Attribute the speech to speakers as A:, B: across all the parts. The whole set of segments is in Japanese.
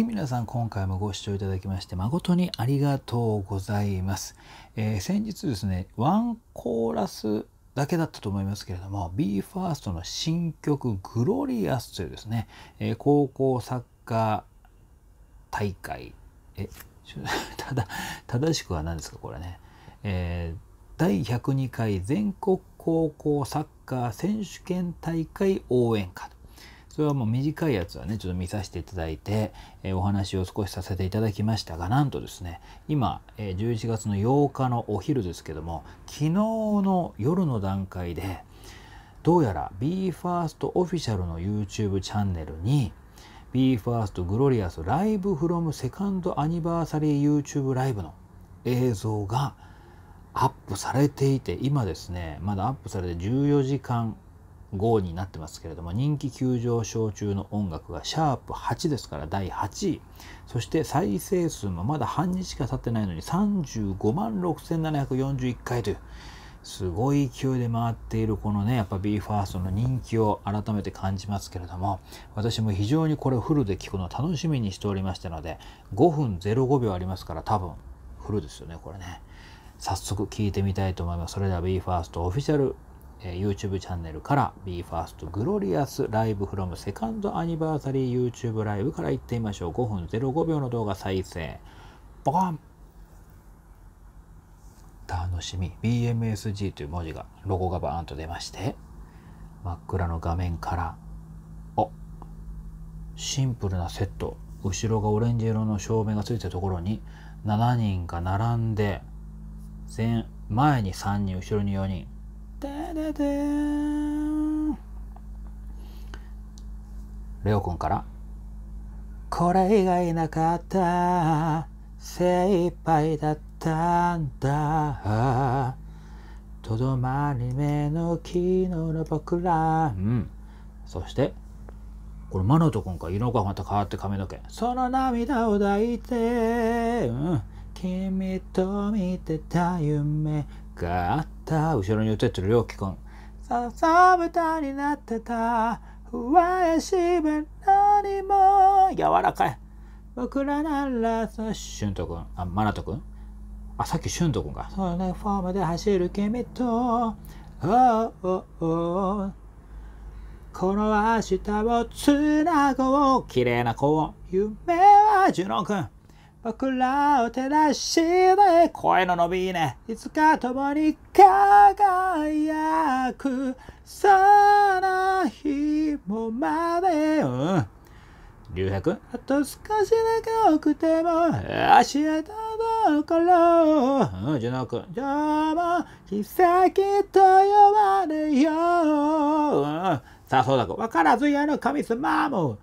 A: はい皆さん今回もご視聴いただきまして誠にありがとうございます、えー、先日ですねワンコーラスだけだったと思いますけれども BE:FIRST の新曲「グロリアス」というですね、えー、高校サッカー大会え ただ正しくは何ですかこれね、えー第102回全国高校サッカー選手権大会応援歌とそれはもう短いやつはねちょっと見させていただいて、えー、お話を少しさせていただきましたがなんとですね今、えー、11月の8日のお昼ですけども昨日の夜の段階でどうやら BE:FIRST オフィシャルの YouTube チャンネルに BE:FIRST グロリアスライブフロムセカンドアニバーサリー YouTube ライブの映像がアップされていて今ですねまだアップされて14時間5になってますけれども人気急上昇中の音楽がシャープ8ですから第8位そして再生数もまだ半日しか経ってないのに35万6741回というすごい勢いで回っているこのねやっぱ BE:FIRST の人気を改めて感じますけれども私も非常にこれをフルで聴くのを楽しみにしておりましたので5分05秒ありますから多分フルですよねこれね早速聴いてみたいと思いますそれでは BE:FIRST オフィシャルえ YouTube チャンネルから BE:FIRST Glorious Live from Second Anniversary YouTube ライブから行ってみましょう。5分05秒の動画再生。ボカン楽しみ BMSG という文字がロゴがバーンと出まして真っ暗の画面からおシンプルなセット後ろがオレンジ色の照明がついたところに7人が並んで前前に3人後ろに4人レオ君から、これ以外なかった、精一杯だったんだ。とどまり目の昨日の僕ら、うん、そしてこれマナト君か色がまた変わって髪の毛その涙を抱いて、うん、君と見てた夢があったた後ろに歌ってるりょうきくんささぶたになってた不安しぶ何も柔らかい僕らならさしゅんと君あまなと君あさっきしゅんとくんかそのフォームで走る君とおおおこの明日をつなごう綺麗な子を夢はジュノくん僕らを照らして声の伸びねいつか共に輝くその日もまで、うん龍百あと少しだけ多くても足跡どころ樹の今日も妃と呼ばれようさあそうだ分からずやの神様も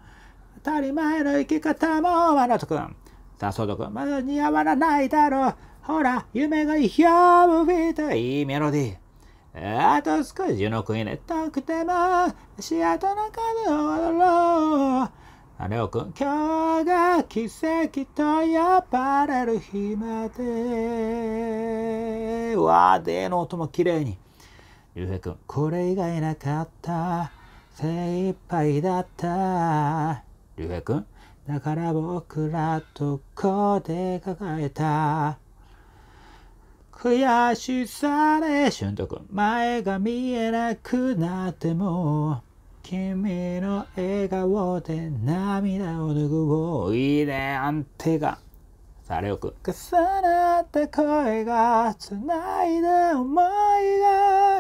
A: 当たり前の生き方もあなたくんさあ、そうとくまだ似合わないだろう。ほら、夢がひょうびといいメロディー。あと少しの国でたくても、シアトの風を踊ろう。あれをくん、今日が奇跡と呼ばれる日まで。うわあ、での音も綺麗に。ゆうへくん、これ以外なかった。精一杯だった。りゅうへくん、だから僕らとこで抱えた悔しさでとくん前が見えなくなっても君の笑顔で涙を拭おういいねあんてがさあレオくん重なった声が繋いだ思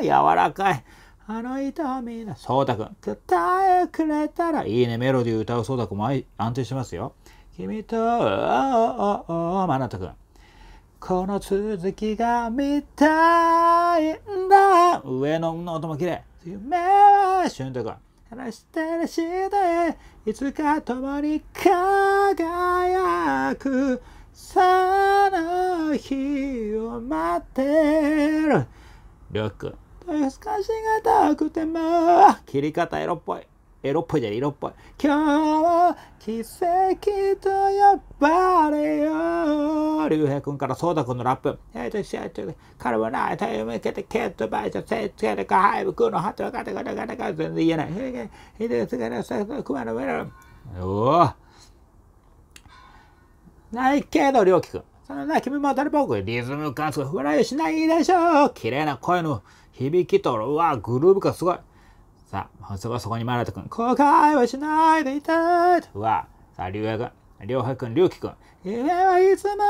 A: いが柔らかいあい痛みな、そうたくん。答えくれたらいいね。メロディー歌うそうたくんも安定してますよ。君と、おーおーおまなたくん。この続きが見たいんだ。上のの音も綺麗。夢は、しゅんたくん。話してるしで、いつか共に輝く。その日を待ってる。りょうくん。透かしがたくても切り方エロっぽいエロっぽいじゃねエロっぽい今日は奇跡と呼ばれよ竜兵君からソーダ君のラップえっとしえっと彼はない手を向けてケットバイトせっつけてかはい僕のハトガタガタガタガタ全然言えないひでつけてさ熊の上のおおないけど涼輝君そのな君も誰っぽくリズム感想不来しないでしょう綺麗な声の響きと、うわ、グルーブ感すごい。さあ、そこそこにマラト君、後悔はしないでいたいうわ、さあ、りゅうや君、りょうは君、りュうき君、夢はいつも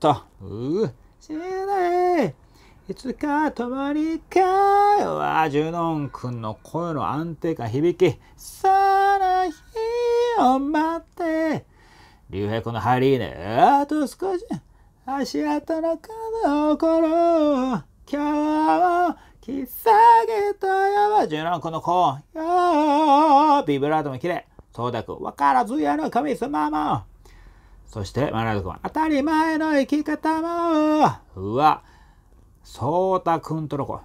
A: と、うぅ、しないいつかまにかいわ、ジュノン君の声の安定感、響き、さな日を待って、りゅうヘい君のハリーネ、あと少し、足跡の数を起ころう。今日、引き下げたよ、十六個の子よ、ビブラートも綺麗。そうだく、分からずやの神様も。そして、マナル君は、当たり前の生き方も。うわ、そうたくんとの子。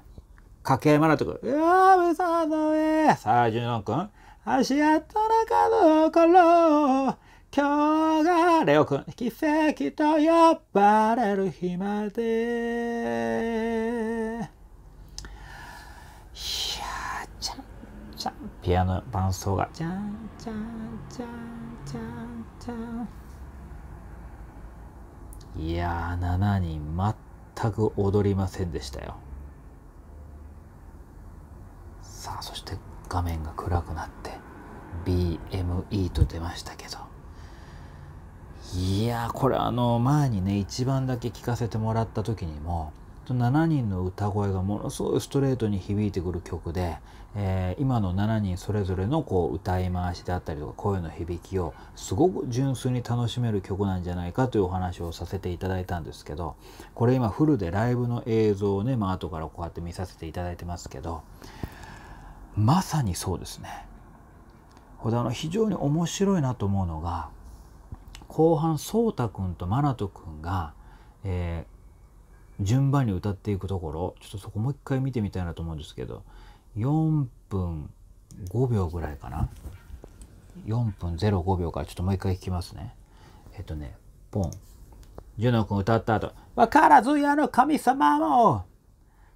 A: 家計マナル君、うわ、無さの上。さあ、十四君、足跡の角をころ。今日がレオく奇跡と呼ばれる日まで。いやちゃんちゃん、ピアノ伴奏が、ちゃんちゃんちゃんちゃんちゃん。いやー、7人全く踊りませんでしたよ。さあ、そして画面が暗くなって、BME と出ましたけど。いやこれあの前にね一番だけ聞かせてもらった時にも7人の歌声がものすごいストレートに響いてくる曲で、えー、今の7人それぞれのこう歌い回しであったりとか声の響きをすごく純粋に楽しめる曲なんじゃないかというお話をさせていただいたんですけどこれ今フルでライブの映像をね、まあ後からこうやって見させていただいてますけどまさにそうですね。ほあの非常に面白いなと思うのが後半颯太んと真く君が、えー、順番に歌っていくところちょっとそこもう一回見てみたいなと思うんですけど4分5秒ぐらいかな4分05秒からちょっともう一回聞きますねえっとねポンジュノ君歌った後分からずやの神様も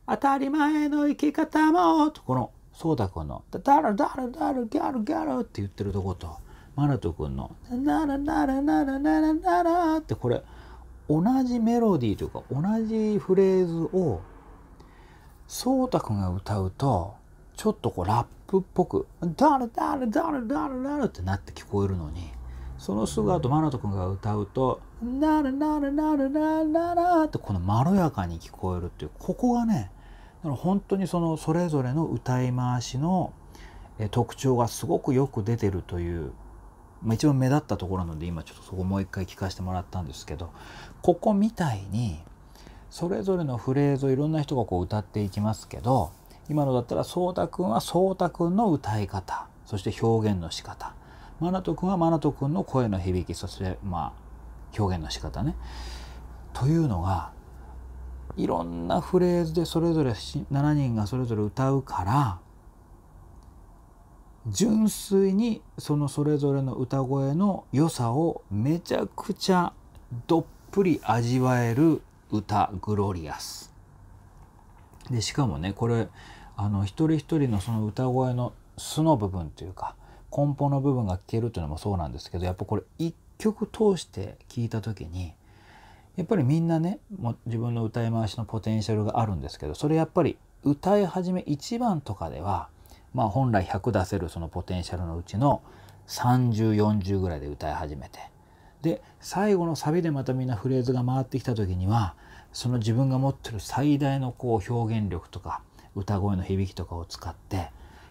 A: 当たり前の生き方も」とこの颯太んの「ダルダルダルギャルギャル」って言ってるとこと。マナト君の「ならならならならなら」ってこれ同じメロディーというか同じフレーズをそうたくんが歌うとちょっとこうラップっぽく「ダラダラダラダラダラ」ってなって聞こえるのにそのすぐ後マナト君が歌うと「ダラダラダラダララ」ってこのまろやかに聞こえるっていうここがね本当にそのそれぞれの歌い回しの特徴がすごくよく出てるというまあ、一番目立ったところなので今ちょっとそこもう一回聞かせてもらったんですけどここみたいにそれぞれのフレーズをいろんな人がこう歌っていきますけど今のだったら颯太くんは颯太くんの歌い方そして表現の仕方マナトくんはマナトくんの声の響きそしてまあ表現の仕方ね。というのがいろんなフレーズでそれぞれ7人がそれぞれ歌うから純粋にそのそれぞれの歌声の良さをめちゃくちゃどっぷり味わえる歌「グロリアス」でしかもねこれあの一人一人のその歌声の素の部分というか根本の部分が聞けるというのもそうなんですけどやっぱこれ一曲通して聴いた時にやっぱりみんなねも自分の歌い回しのポテンシャルがあるんですけどそれやっぱり歌い始め一番とかでは「まあ、本来100出せるそのポテンシャルのうちの3040ぐらいで歌い始めてで最後のサビでまたみんなフレーズが回ってきた時にはその自分が持ってる最大のこう表現力とか歌声の響きとかを使って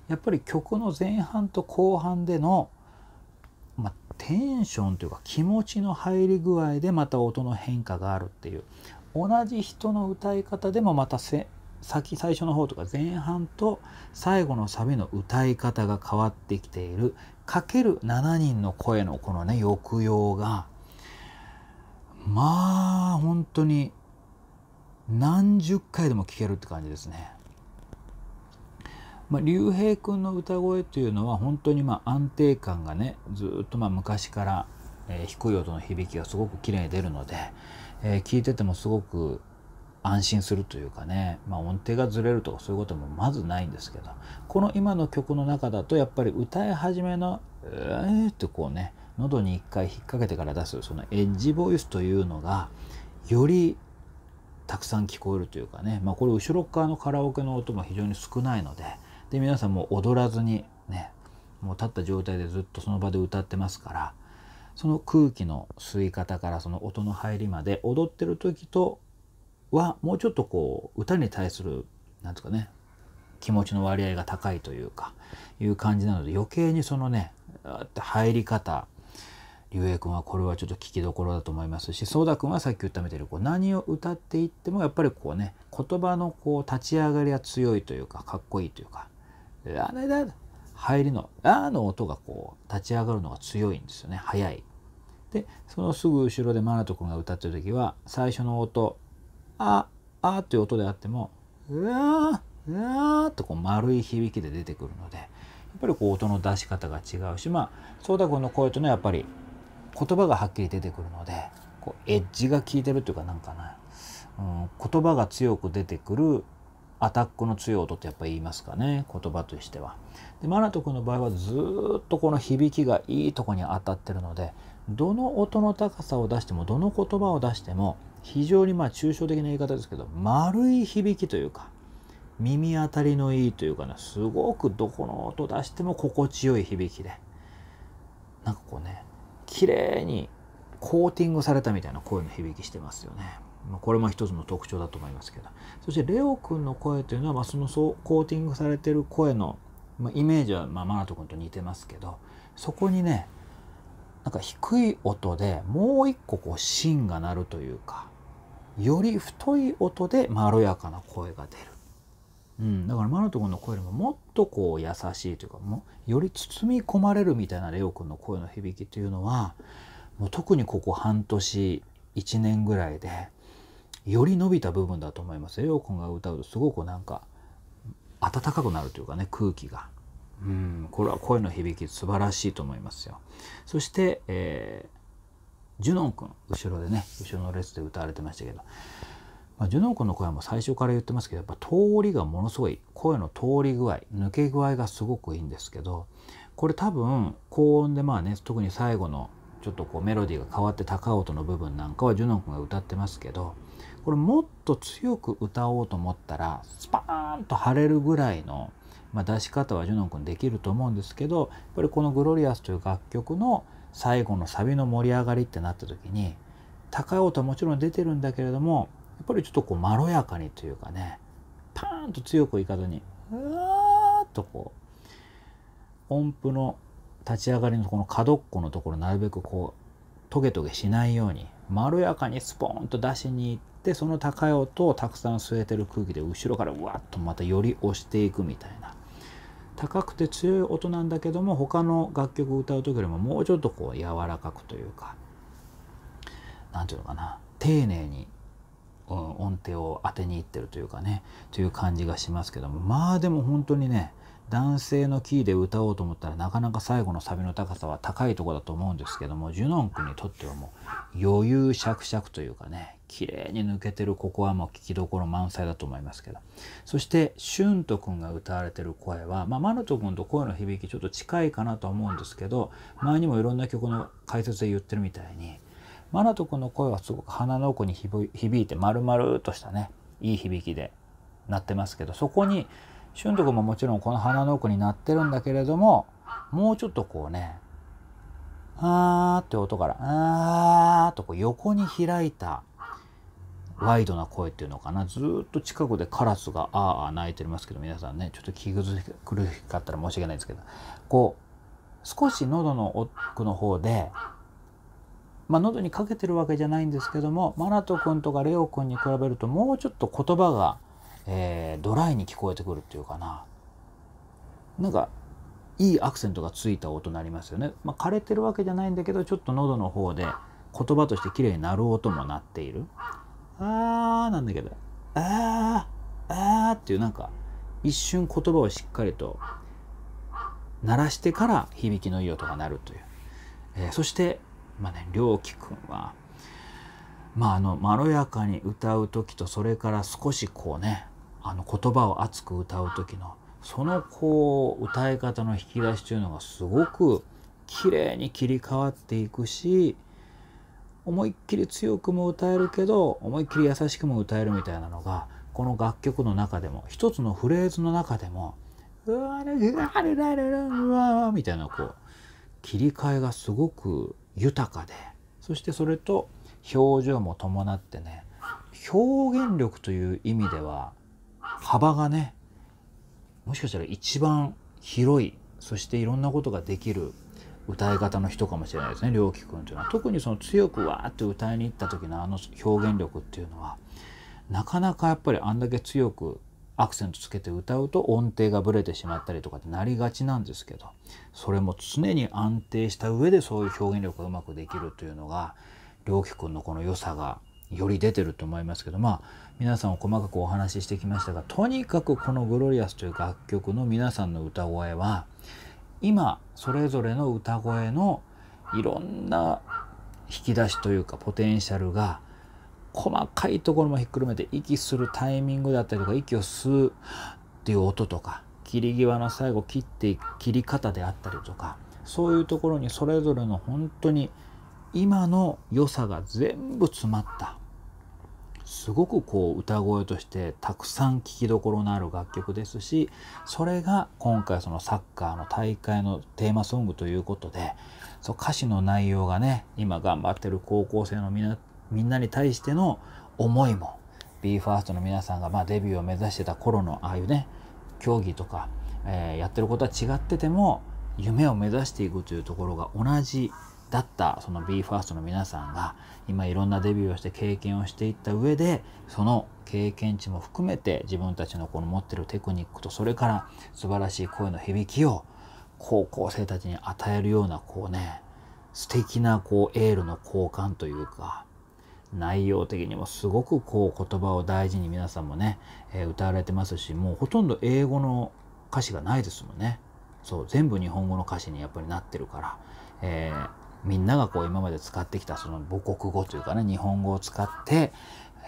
A: やっぱり曲の前半と後半での、まあ、テンションというか気持ちの入り具合でまた音の変化があるっていう同じ人の歌い方でもまた先最初の方とか前半と最後のサビの歌い方が変わってきているかける7人の声のこのね抑揚がまあ本当に何十回でも聴けるって感じですね。まあ、竜兵くんの歌声というのは本当にま安定感がねずっとま昔から、え低い音の響きがすごく綺麗に出るので、えー、聞いててもすごく安心するというかね、まあ、音程がずれるとかそういうこともまずないんですけどこの今の曲の中だとやっぱり歌い始めの「えー」ってこうね喉に一回引っ掛けてから出すそのエッジボイスというのがよりたくさん聞こえるというかね、まあ、これ後ろ側のカラオケの音も非常に少ないのでで皆さんも踊らずにねもう立った状態でずっとその場で歌ってますからその空気の吸い方からその音の入りまで踊ってる時とはもうちょっとこう歌に対する何ですかね気持ちの割合が高いというかいう感じなので余計にそのね入り方竜英君はこれはちょっと聞きどころだと思いますし颯太君はさっき言ったみたいにこう何を歌っていってもやっぱりこうね言葉のこう立ち上がりが強いというかかっこいいというか「あれだ!」入りの「あ」の音がこう立ち上がるのが強いんですよね速い。でそのすぐ後ろでマナト君が歌ってる時は最初の音あ、あていう音であっても、うわー、うわーとこう丸い響きで出てくるので、やっぱりこう音の出し方が違うし、まあ、そうだくんの声というのはやっぱり言葉がはっきり出てくるので、こうエッジが効いてるというかなんかな、うん、言葉が強く出てくるアタックの強い音ってやっぱ言いますかね言葉としては。でマナト君の場合はずっとこの響きがいいとこに当たってるのでどの音の高さを出してもどの言葉を出しても非常にまあ抽象的な言い方ですけど丸い響きというか耳当たりのいいというかねすごくどこの音出しても心地よい響きでなんかこうね綺麗にコーティングされたみたいな声の響きしてますよね。まこれも一つの特徴だと思いますけどそしてレオくんの声というのは、まあ、そのそうコーティングされてる声の、まあ、イメージは、まあ、マナト君と似てますけどそこにねなんか低い音でもう一個こう芯が鳴るというかより太い音でまろやかな声が出る。うん、だからマナ君の声よりももっとこう優しいというかもより包み込まれるみたいなレオ君の声の響きというのはもう特にここ半年1年ぐらいでより伸びた部分だと思います。レオ君が歌うとすごくなんか暖かくなるというかね空気が。うん、これは声の響き素晴らしいと思いますよ。そして、えージュノン君後ろでね後ろの列で歌われてましたけど、まあ、ジュノン君の声も最初から言ってますけどやっぱ通りがものすごい声の通り具合抜け具合がすごくいいんですけどこれ多分高音でまあね特に最後のちょっとこうメロディーが変わって高音の部分なんかはジュノン君が歌ってますけどこれもっと強く歌おうと思ったらスパーンと腫れるぐらいの、まあ、出し方はジュノン君できると思うんですけどやっぱりこの「グロリアス」という楽曲の「最後のサビの盛り上がりってなった時に高い音はもちろん出てるんだけれどもやっぱりちょっとこうまろやかにというかねパーンと強くいかずにうわーっとこう音符の立ち上がりのこの角っこのところなるべくこうトゲトゲしないようにまろやかにスポーンと出しに行ってその高い音をたくさん据えてる空気で後ろからうわっとまたより押していくみたいな高くて強い音なんだけども他の楽曲を歌う時よりももうちょっとこう柔らかくというか何て言うのかな丁寧に音程を当てにいってるというかねという感じがしますけどもまあでも本当にね男性のキーで歌おうと思ったらなかなか最後のサビの高さは高いとこだと思うんですけどもジュノン君にとってはもう余裕しゃくしゃくというかね綺麗に抜けてるここはもう聞きどころ満載だと思いますけどそしてシュント君が歌われてる声は、まあ、マルト君と声の響きちょっと近いかなと思うんですけど前にもいろんな曲の解説で言ってるみたいにマナト君の声はすごく鼻の奥に響いて丸々としたねいい響きで鳴ってますけどそこに俊斗君ももちろんこの鼻の奥になってるんだけれどももうちょっとこうねあーって音からあーとこう横に開いたワイドな声っていうのかなずっと近くでカラスがあーあー鳴いてますけど皆さんねちょっと気苦しかったら申し訳ないですけどこう少し喉の奥の方でまあ、喉にかけてるわけじゃないんですけどもマナト君とかレオ君に比べるともうちょっと言葉がえー、ドライに聞こえてくるっていうかななんかいいアクセントがついた音になりますよね、まあ、枯れてるわけじゃないんだけどちょっと喉の方で言葉として綺麗になる音もなっているあーなんだけどあーあーっていうなんか一瞬言葉をしっかりと鳴らしてから響きのいい音が鳴るという、えー、そしてまあね涼輝くんはまああのまろやかに歌う時とそれから少しこうねあの言葉を熱く歌う時のそのこう歌い方の引き出しというのがすごく綺麗に切り替わっていくし思いっきり強くも歌えるけど思いっきり優しくも歌えるみたいなのがこの楽曲の中でも一つのフレーズの中でも「うわるらるらるうわ」みたいなこう切り替えがすごく豊かでそしてそれと表情も伴ってね表現力という意味では幅がねもしかしたら一番広いそしていろんなことができる歌い方の人かもしれないですね良樹君というのは特にその強くわーって歌いに行った時のあの表現力っていうのはなかなかやっぱりあんだけ強くアクセントつけて歌うと音程がぶれてしまったりとかってなりがちなんですけどそれも常に安定した上でそういう表現力がうまくできるというのが良樹君のこの良さがより出てると思いますけどまあ皆さんを細かくお話ししてきましたがとにかくこの「グロリアス」という楽曲の皆さんの歌声は今それぞれの歌声のいろんな引き出しというかポテンシャルが細かいところもひっくるめて息するタイミングだったりとか息を吸うっていう音とか切り際の最後切って切り方であったりとかそういうところにそれぞれの本当に今の良さが全部詰まったすごくこう歌声としてたくさん聴きどころのある楽曲ですしそれが今回そのサッカーの大会のテーマソングということでそう歌詞の内容がね今頑張ってる高校生のみなみんなに対しての思いも BE:FIRST の皆さんがまデビューを目指してた頃のああいうね競技とか、えー、やってることは違ってても夢を目指していくというところが同じだったその BE:FIRST の皆さんが今いろんなデビューをして経験をしていった上でその経験値も含めて自分たちのこの持ってるテクニックとそれから素晴らしい声の響きを高校生たちに与えるようなこうね素敵なこうエールの交換というか内容的にもすごくこう言葉を大事に皆さんもね、え歌われてますしもうほとんど英語の歌詞がないですもんねそう全部日本語の歌詞にやっぱりなってるから、えーみんながこう今まで使ってきたその母国語というかね日本語を使って、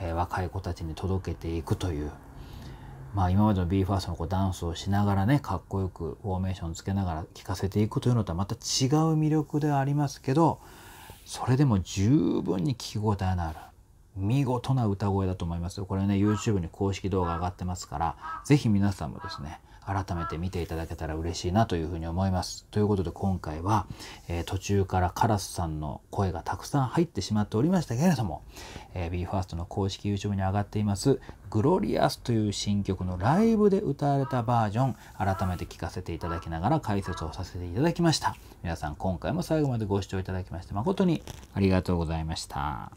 A: えー、若い子たちに届けていくという、まあ、今までの BE:FIRST のこうダンスをしながらねかっこよくフォーメーションつけながら聴かせていくというのとはまた違う魅力ではありますけどそれでも十分に聞き応えのある見事な歌声だと思いますよ。これね YouTube に公式動画上がってますから是非皆さんもですね改めて見ていただけたら嬉しいなというふうに思います。ということで今回は、えー、途中からカラスさんの声がたくさん入ってしまっておりましたけれども、えー、BE:FIRST の公式 YouTube に上がっています「グロリアスという新曲のライブで歌われたバージョン改めて聴かせていただきながら解説をさせていただきました。皆さん今回も最後までご視聴いただきまして誠にありがとうございました。